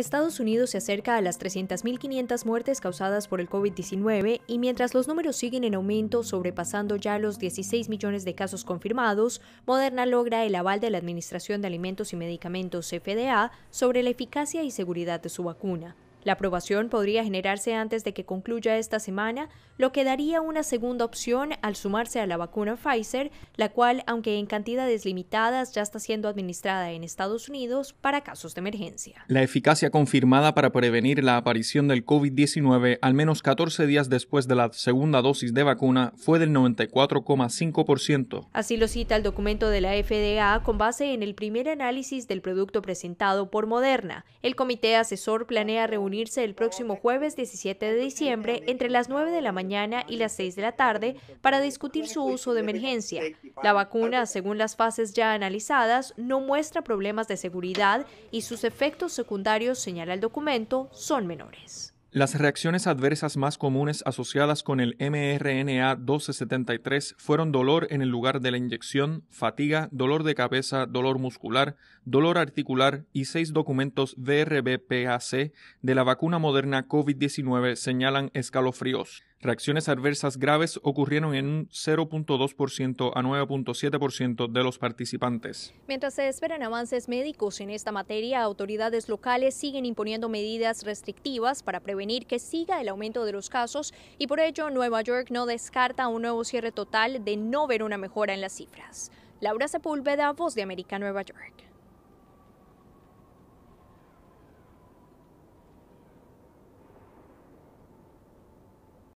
Estados Unidos se acerca a las 300.500 muertes causadas por el COVID-19 y mientras los números siguen en aumento, sobrepasando ya los 16 millones de casos confirmados, Moderna logra el aval de la Administración de Alimentos y Medicamentos FDA sobre la eficacia y seguridad de su vacuna. La aprobación podría generarse antes de que concluya esta semana, lo que daría una segunda opción al sumarse a la vacuna Pfizer, la cual, aunque en cantidades limitadas, ya está siendo administrada en Estados Unidos para casos de emergencia. La eficacia confirmada para prevenir la aparición del COVID-19 al menos 14 días después de la segunda dosis de vacuna fue del 94,5%. Así lo cita el documento de la FDA con base en el primer análisis del producto presentado por Moderna. El comité asesor planea el próximo jueves 17 de diciembre entre las 9 de la mañana y las 6 de la tarde para discutir su uso de emergencia. La vacuna, según las fases ya analizadas, no muestra problemas de seguridad y sus efectos secundarios, señala el documento, son menores. Las reacciones adversas más comunes asociadas con el mRNA-1273 fueron dolor en el lugar de la inyección, fatiga, dolor de cabeza, dolor muscular, dolor articular y seis documentos VRBPAC de la vacuna moderna COVID-19 señalan escalofríos. Reacciones adversas graves ocurrieron en un 0.2% a 9.7% de los participantes. Mientras se esperan avances médicos en esta materia, autoridades locales siguen imponiendo medidas restrictivas para prevenir que siga el aumento de los casos y por ello Nueva York no descarta un nuevo cierre total de no ver una mejora en las cifras. Laura Sepúlveda, Voz de América, Nueva York.